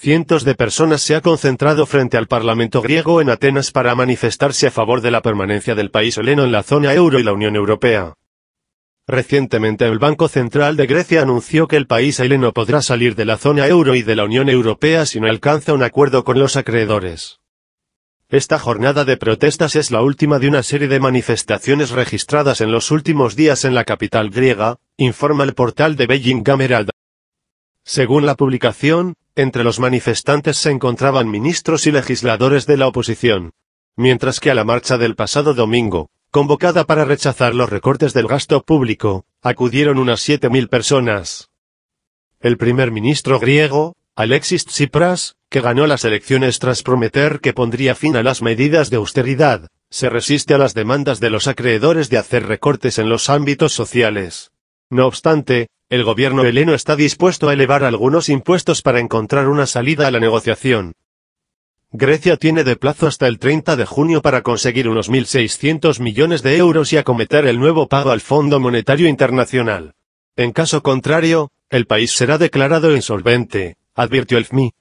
Cientos de personas se ha concentrado frente al Parlamento griego en Atenas para manifestarse a favor de la permanencia del país heleno en la zona euro y la Unión Europea. Recientemente el Banco Central de Grecia anunció que el país heleno podrá salir de la zona euro y de la Unión Europea si no alcanza un acuerdo con los acreedores. Esta jornada de protestas es la última de una serie de manifestaciones registradas en los últimos días en la capital griega, informa el portal de Beijing Gameralda. Según la publicación, entre los manifestantes se encontraban ministros y legisladores de la oposición. Mientras que a la marcha del pasado domingo, convocada para rechazar los recortes del gasto público, acudieron unas 7.000 personas. El primer ministro griego, Alexis Tsipras, que ganó las elecciones tras prometer que pondría fin a las medidas de austeridad, se resiste a las demandas de los acreedores de hacer recortes en los ámbitos sociales. No obstante, el gobierno heleno está dispuesto a elevar algunos impuestos para encontrar una salida a la negociación. Grecia tiene de plazo hasta el 30 de junio para conseguir unos 1.600 millones de euros y acometer el nuevo pago al Fondo Monetario Internacional. En caso contrario, el país será declarado insolvente, advirtió el FMI.